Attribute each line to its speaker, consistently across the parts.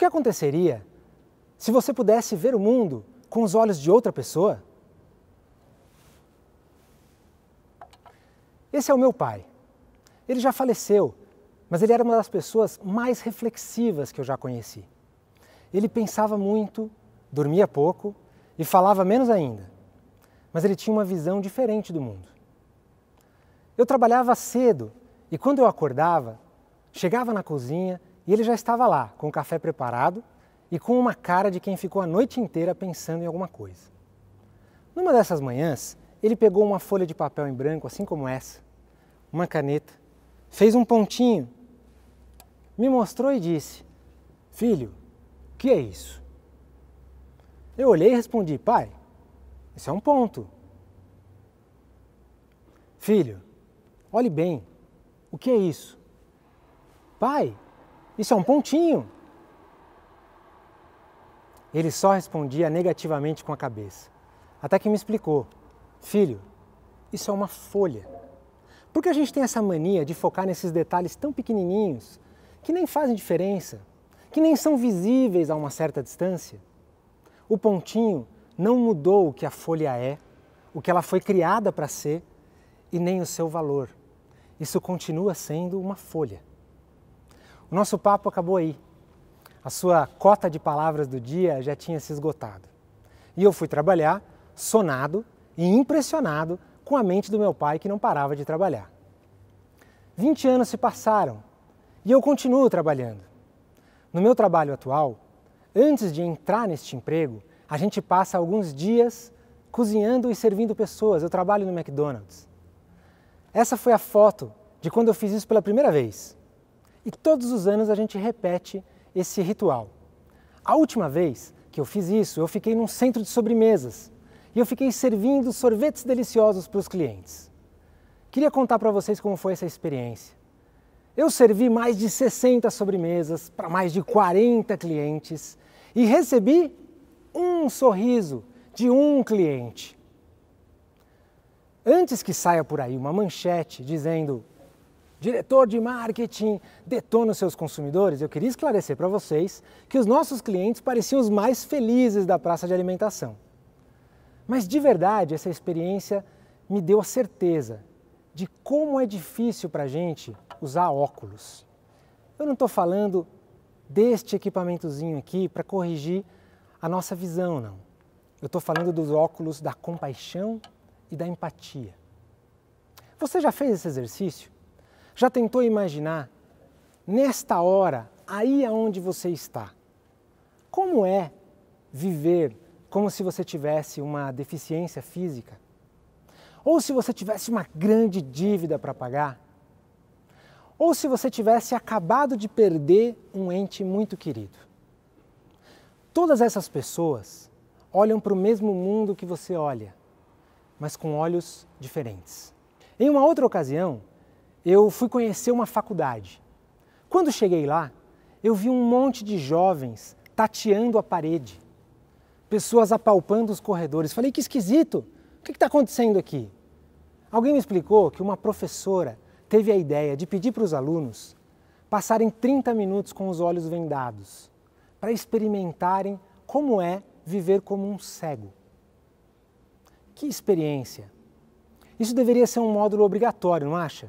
Speaker 1: que aconteceria se você pudesse ver o mundo com os olhos de outra pessoa? Esse é o meu pai. Ele já faleceu, mas ele era uma das pessoas mais reflexivas que eu já conheci. Ele pensava muito, dormia pouco e falava menos ainda. Mas ele tinha uma visão diferente do mundo. Eu trabalhava cedo e quando eu acordava, chegava na cozinha e ele já estava lá, com o café preparado e com uma cara de quem ficou a noite inteira pensando em alguma coisa. Numa dessas manhãs, ele pegou uma folha de papel em branco, assim como essa, uma caneta, fez um pontinho, me mostrou e disse: Filho, o que é isso? Eu olhei e respondi: Pai, isso é um ponto. Filho, olhe bem, o que é isso? Pai, isso é um pontinho. Ele só respondia negativamente com a cabeça. Até que me explicou: Filho, isso é uma folha. Por que a gente tem essa mania de focar nesses detalhes tão pequenininhos, que nem fazem diferença, que nem são visíveis a uma certa distância? O pontinho não mudou o que a folha é, o que ela foi criada para ser e nem o seu valor. Isso continua sendo uma folha. O nosso papo acabou aí. A sua cota de palavras do dia já tinha se esgotado. E eu fui trabalhar, sonado e impressionado com a mente do meu pai que não parava de trabalhar. 20 anos se passaram e eu continuo trabalhando. No meu trabalho atual, antes de entrar neste emprego, a gente passa alguns dias cozinhando e servindo pessoas. Eu trabalho no McDonald's. Essa foi a foto de quando eu fiz isso pela primeira vez. E todos os anos a gente repete esse ritual. A última vez que eu fiz isso, eu fiquei num centro de sobremesas e eu fiquei servindo sorvetes deliciosos para os clientes. Queria contar para vocês como foi essa experiência. Eu servi mais de 60 sobremesas para mais de 40 clientes e recebi um sorriso de um cliente. Antes que saia por aí uma manchete dizendo diretor de marketing, detona os seus consumidores, eu queria esclarecer para vocês que os nossos clientes pareciam os mais felizes da praça de alimentação. Mas de verdade, essa experiência me deu a certeza de como é difícil para a gente usar óculos. Eu não estou falando deste equipamentozinho aqui para corrigir a nossa visão, não. Eu estou falando dos óculos da compaixão e da empatia. Você já fez esse exercício? Já tentou imaginar, nesta hora, aí aonde é você está? Como é viver como se você tivesse uma deficiência física? Ou se você tivesse uma grande dívida para pagar? Ou se você tivesse acabado de perder um ente muito querido? Todas essas pessoas olham para o mesmo mundo que você olha, mas com olhos diferentes. Em uma outra ocasião, eu fui conhecer uma faculdade. Quando cheguei lá, eu vi um monte de jovens tateando a parede, pessoas apalpando os corredores. Falei que esquisito, o que está acontecendo aqui? Alguém me explicou que uma professora teve a ideia de pedir para os alunos passarem 30 minutos com os olhos vendados, para experimentarem como é viver como um cego. Que experiência! Isso deveria ser um módulo obrigatório, não acha?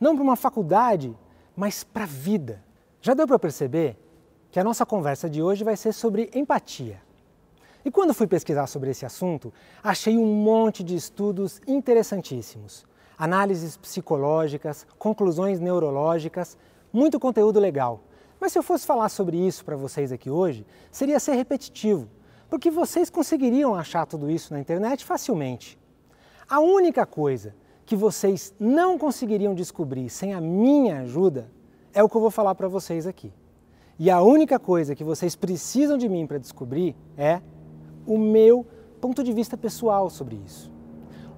Speaker 1: não para uma faculdade, mas para a vida. Já deu para perceber que a nossa conversa de hoje vai ser sobre empatia. E quando fui pesquisar sobre esse assunto, achei um monte de estudos interessantíssimos. Análises psicológicas, conclusões neurológicas, muito conteúdo legal. Mas se eu fosse falar sobre isso para vocês aqui hoje, seria ser repetitivo, porque vocês conseguiriam achar tudo isso na internet facilmente. A única coisa que vocês não conseguiriam descobrir sem a minha ajuda é o que eu vou falar para vocês aqui. E a única coisa que vocês precisam de mim para descobrir é o meu ponto de vista pessoal sobre isso.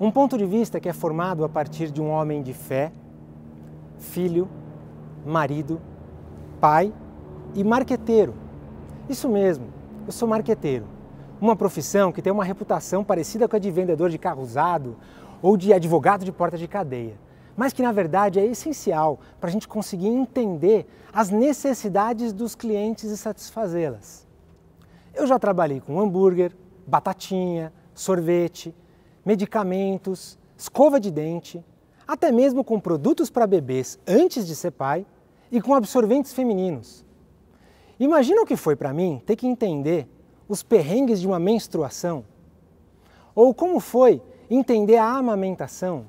Speaker 1: Um ponto de vista que é formado a partir de um homem de fé, filho, marido, pai e marqueteiro. Isso mesmo, eu sou marqueteiro. Uma profissão que tem uma reputação parecida com a de vendedor de carro usado ou de advogado de porta de cadeia, mas que na verdade é essencial para a gente conseguir entender as necessidades dos clientes e satisfazê-las. Eu já trabalhei com hambúrguer, batatinha, sorvete, medicamentos, escova de dente, até mesmo com produtos para bebês antes de ser pai e com absorventes femininos. Imagina o que foi para mim ter que entender os perrengues de uma menstruação? Ou como foi entender a amamentação,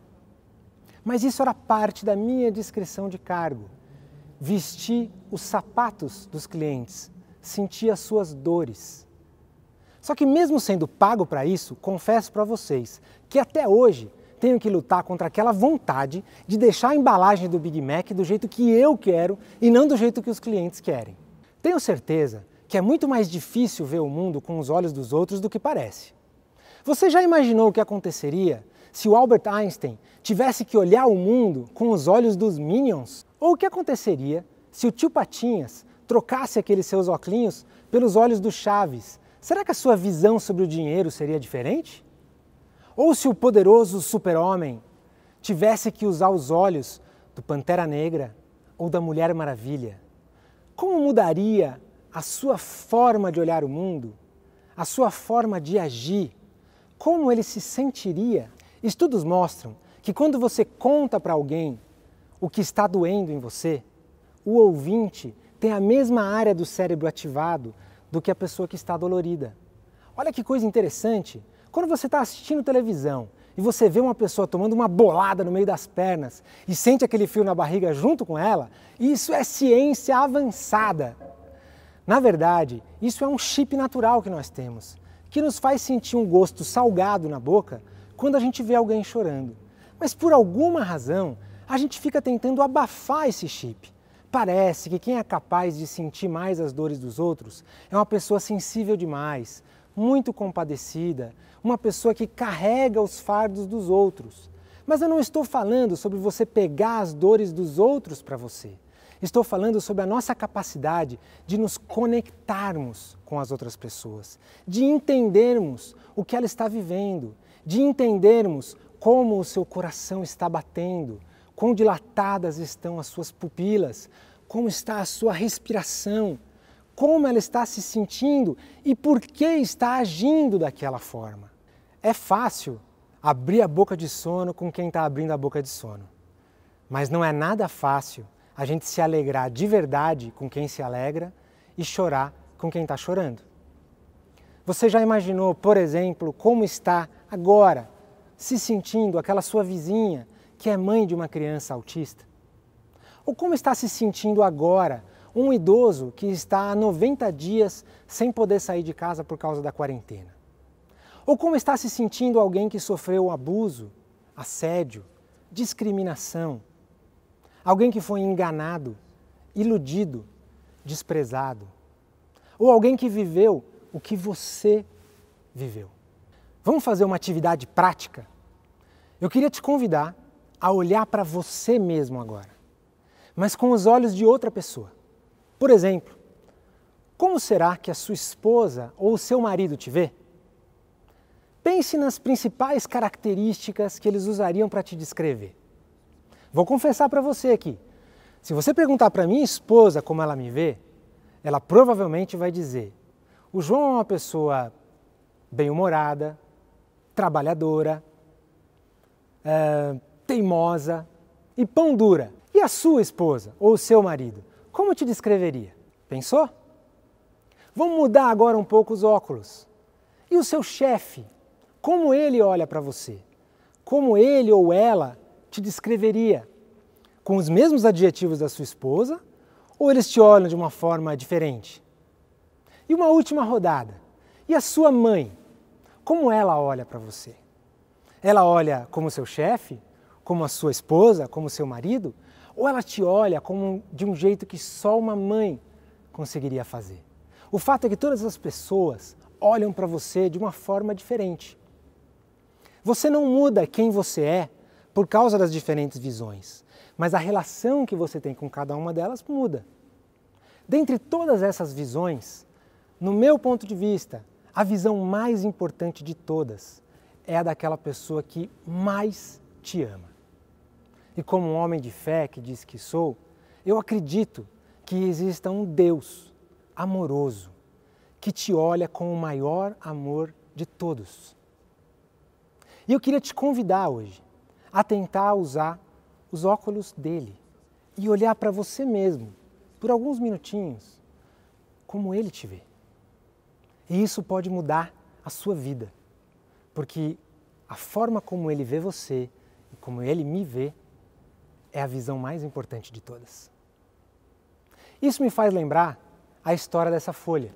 Speaker 1: mas isso era parte da minha descrição de cargo. Vestir os sapatos dos clientes, sentir as suas dores. Só que, mesmo sendo pago para isso, confesso para vocês que até hoje tenho que lutar contra aquela vontade de deixar a embalagem do Big Mac do jeito que eu quero e não do jeito que os clientes querem. Tenho certeza que é muito mais difícil ver o mundo com os olhos dos outros do que parece. Você já imaginou o que aconteceria se o Albert Einstein tivesse que olhar o mundo com os olhos dos Minions? Ou o que aconteceria se o tio Patinhas trocasse aqueles seus óculos pelos olhos do Chaves? Será que a sua visão sobre o dinheiro seria diferente? Ou se o poderoso super-homem tivesse que usar os olhos do Pantera Negra ou da Mulher Maravilha? Como mudaria a sua forma de olhar o mundo, a sua forma de agir como ele se sentiria? Estudos mostram que quando você conta para alguém o que está doendo em você, o ouvinte tem a mesma área do cérebro ativado do que a pessoa que está dolorida. Olha que coisa interessante! Quando você está assistindo televisão e você vê uma pessoa tomando uma bolada no meio das pernas e sente aquele fio na barriga junto com ela, isso é ciência avançada. Na verdade, isso é um chip natural que nós temos que nos faz sentir um gosto salgado na boca quando a gente vê alguém chorando. Mas por alguma razão, a gente fica tentando abafar esse chip. Parece que quem é capaz de sentir mais as dores dos outros é uma pessoa sensível demais, muito compadecida, uma pessoa que carrega os fardos dos outros. Mas eu não estou falando sobre você pegar as dores dos outros para você. Estou falando sobre a nossa capacidade de nos conectarmos com as outras pessoas, de entendermos o que ela está vivendo, de entendermos como o seu coração está batendo, quão dilatadas estão as suas pupilas, como está a sua respiração, como ela está se sentindo e por que está agindo daquela forma. É fácil abrir a boca de sono com quem está abrindo a boca de sono, mas não é nada fácil a gente se alegrar de verdade com quem se alegra e chorar com quem está chorando. Você já imaginou, por exemplo, como está agora se sentindo aquela sua vizinha que é mãe de uma criança autista? Ou como está se sentindo agora um idoso que está há 90 dias sem poder sair de casa por causa da quarentena? Ou como está se sentindo alguém que sofreu abuso, assédio, discriminação, Alguém que foi enganado, iludido, desprezado. Ou alguém que viveu o que você viveu. Vamos fazer uma atividade prática? Eu queria te convidar a olhar para você mesmo agora, mas com os olhos de outra pessoa. Por exemplo, como será que a sua esposa ou o seu marido te vê? Pense nas principais características que eles usariam para te descrever. Vou confessar para você aqui. Se você perguntar para minha esposa como ela me vê, ela provavelmente vai dizer: o João é uma pessoa bem-humorada, trabalhadora, é, teimosa e pão dura. E a sua esposa ou o seu marido, como te descreveria? Pensou? Vamos mudar agora um pouco os óculos. E o seu chefe, como ele olha para você? Como ele ou ela te descreveria com os mesmos adjetivos da sua esposa ou eles te olham de uma forma diferente? E uma última rodada. E a sua mãe? Como ela olha para você? Ela olha como seu chefe, como a sua esposa, como seu marido? Ou ela te olha como de um jeito que só uma mãe conseguiria fazer? O fato é que todas as pessoas olham para você de uma forma diferente. Você não muda quem você é por causa das diferentes visões, mas a relação que você tem com cada uma delas muda. Dentre todas essas visões, no meu ponto de vista, a visão mais importante de todas é a daquela pessoa que mais te ama. E como um homem de fé que diz que sou, eu acredito que exista um Deus amoroso que te olha com o maior amor de todos. E eu queria te convidar hoje a tentar usar os óculos dele e olhar para você mesmo por alguns minutinhos como ele te vê. E isso pode mudar a sua vida, porque a forma como ele vê você e como ele me vê é a visão mais importante de todas. Isso me faz lembrar a história dessa folha.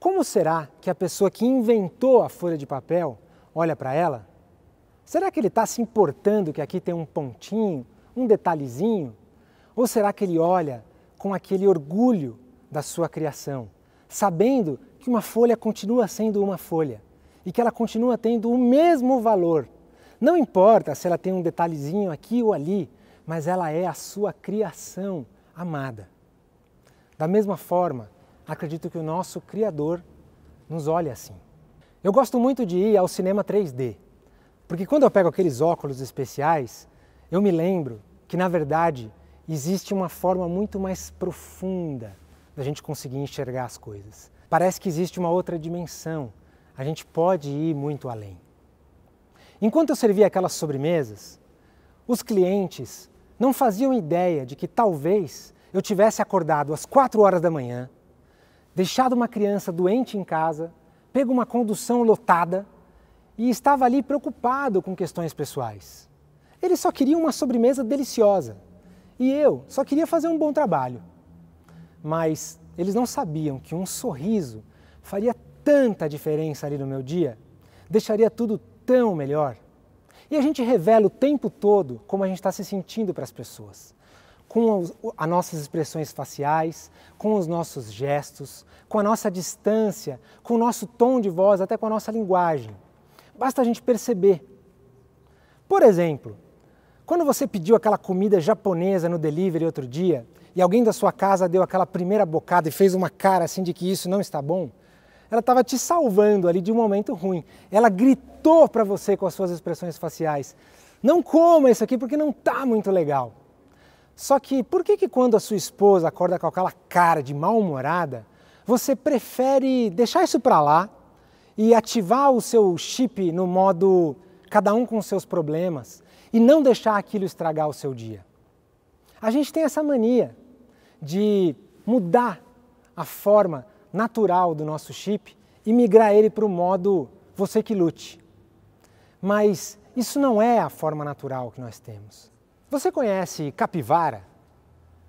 Speaker 1: Como será que a pessoa que inventou a folha de papel olha para ela Será que ele está se importando que aqui tem um pontinho, um detalhezinho? Ou será que ele olha com aquele orgulho da sua criação, sabendo que uma folha continua sendo uma folha e que ela continua tendo o mesmo valor? Não importa se ela tem um detalhezinho aqui ou ali, mas ela é a sua criação amada. Da mesma forma, acredito que o nosso Criador nos olha assim. Eu gosto muito de ir ao cinema 3D. Porque quando eu pego aqueles óculos especiais, eu me lembro que, na verdade, existe uma forma muito mais profunda da gente conseguir enxergar as coisas. Parece que existe uma outra dimensão. A gente pode ir muito além. Enquanto eu servia aquelas sobremesas, os clientes não faziam ideia de que talvez eu tivesse acordado às quatro horas da manhã, deixado uma criança doente em casa, pego uma condução lotada e estava ali preocupado com questões pessoais. Ele só queria uma sobremesa deliciosa e eu só queria fazer um bom trabalho. Mas eles não sabiam que um sorriso faria tanta diferença ali no meu dia, deixaria tudo tão melhor. E a gente revela o tempo todo como a gente está se sentindo para as pessoas, com as nossas expressões faciais, com os nossos gestos, com a nossa distância, com o nosso tom de voz, até com a nossa linguagem. Basta a gente perceber. Por exemplo, quando você pediu aquela comida japonesa no delivery outro dia e alguém da sua casa deu aquela primeira bocada e fez uma cara assim de que isso não está bom, ela estava te salvando ali de um momento ruim. Ela gritou para você com as suas expressões faciais: não coma isso aqui porque não está muito legal. Só que por que, que quando a sua esposa acorda com aquela cara de mal-humorada, você prefere deixar isso para lá e ativar o seu chip no modo cada um com seus problemas e não deixar aquilo estragar o seu dia. A gente tem essa mania de mudar a forma natural do nosso chip e migrar ele para o modo você que lute. Mas isso não é a forma natural que nós temos. Você conhece capivara?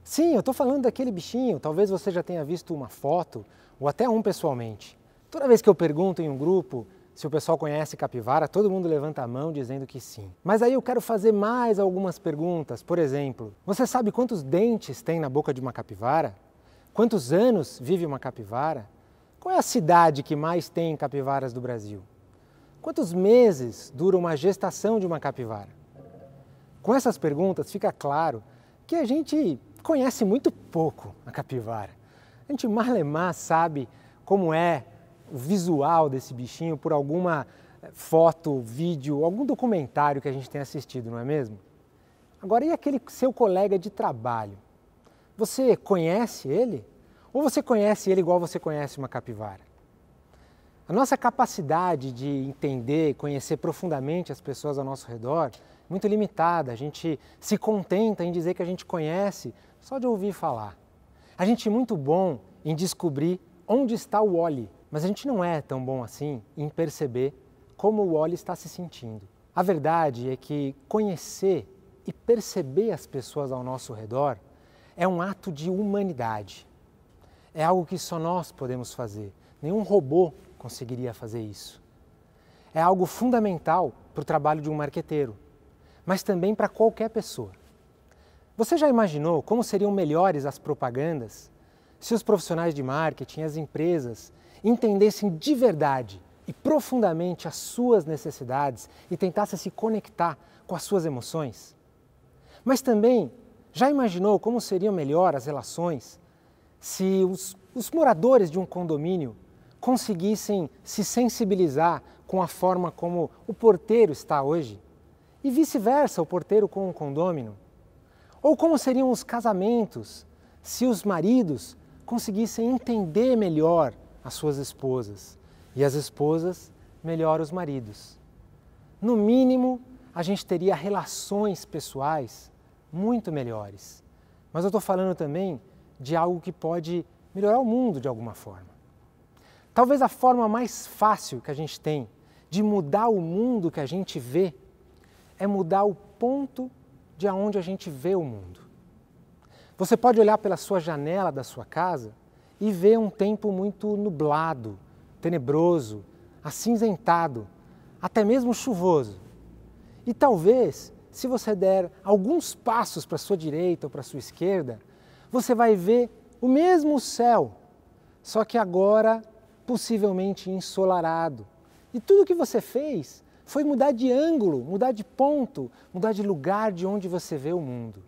Speaker 1: Sim, eu estou falando daquele bichinho, talvez você já tenha visto uma foto ou até um pessoalmente. Toda vez que eu pergunto em um grupo se o pessoal conhece capivara, todo mundo levanta a mão dizendo que sim. Mas aí eu quero fazer mais algumas perguntas. Por exemplo, você sabe quantos dentes tem na boca de uma capivara? Quantos anos vive uma capivara? Qual é a cidade que mais tem capivaras do Brasil? Quantos meses dura uma gestação de uma capivara? Com essas perguntas fica claro que a gente conhece muito pouco a capivara. A gente mal é sabe como é o visual desse bichinho por alguma eh, foto, vídeo, algum documentário que a gente tenha assistido, não é mesmo? Agora, e aquele seu colega de trabalho? Você conhece ele? Ou você conhece ele igual você conhece uma capivara? A nossa capacidade de entender, conhecer profundamente as pessoas ao nosso redor é muito limitada. A gente se contenta em dizer que a gente conhece só de ouvir falar. A gente é muito bom em descobrir onde está o Oli, mas a gente não é tão bom assim em perceber como o Wally está se sentindo. A verdade é que conhecer e perceber as pessoas ao nosso redor é um ato de humanidade. É algo que só nós podemos fazer. Nenhum robô conseguiria fazer isso. É algo fundamental para o trabalho de um marqueteiro, mas também para qualquer pessoa. Você já imaginou como seriam melhores as propagandas se os profissionais de marketing, as empresas entendessem de verdade e profundamente as suas necessidades e tentassem se conectar com as suas emoções? Mas também, já imaginou como seriam melhor as relações se os, os moradores de um condomínio conseguissem se sensibilizar com a forma como o porteiro está hoje? E vice-versa, o porteiro com o condômino? Ou como seriam os casamentos se os maridos conseguissem entender melhor as suas esposas e as esposas melhor os maridos. No mínimo, a gente teria relações pessoais muito melhores. Mas eu estou falando também de algo que pode melhorar o mundo de alguma forma. Talvez a forma mais fácil que a gente tem de mudar o mundo que a gente vê é mudar o ponto de onde a gente vê o mundo. Você pode olhar pela sua janela da sua casa e vê um tempo muito nublado, tenebroso, acinzentado, até mesmo chuvoso. E talvez, se você der alguns passos para sua direita ou para sua esquerda, você vai ver o mesmo céu, só que agora possivelmente ensolarado. E tudo que você fez foi mudar de ângulo, mudar de ponto, mudar de lugar de onde você vê o mundo.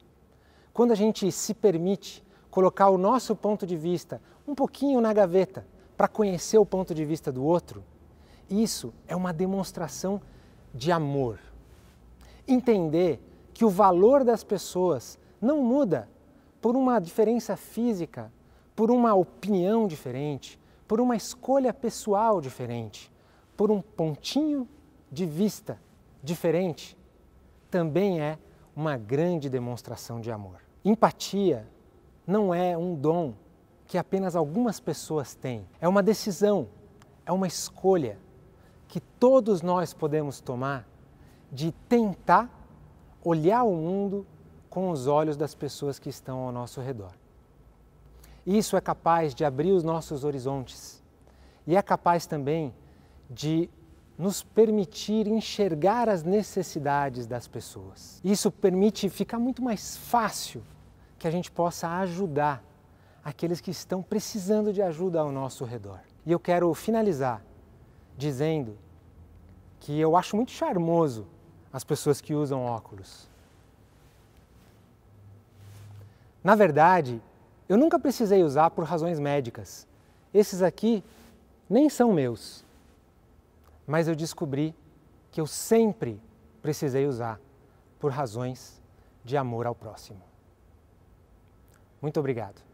Speaker 1: Quando a gente se permite colocar o nosso ponto de vista um pouquinho na gaveta para conhecer o ponto de vista do outro, isso é uma demonstração de amor. Entender que o valor das pessoas não muda por uma diferença física, por uma opinião diferente, por uma escolha pessoal diferente, por um pontinho de vista diferente, também é uma grande demonstração de amor. Empatia não é um dom que apenas algumas pessoas têm. É uma decisão, é uma escolha que todos nós podemos tomar de tentar olhar o mundo com os olhos das pessoas que estão ao nosso redor. Isso é capaz de abrir os nossos horizontes e é capaz também de nos permitir enxergar as necessidades das pessoas. Isso permite ficar muito mais fácil que a gente possa ajudar aqueles que estão precisando de ajuda ao nosso redor. E eu quero finalizar dizendo que eu acho muito charmoso as pessoas que usam óculos. Na verdade, eu nunca precisei usar por razões médicas. Esses aqui nem são meus. Mas eu descobri que eu sempre precisei usar por razões de amor ao próximo. Muito obrigado.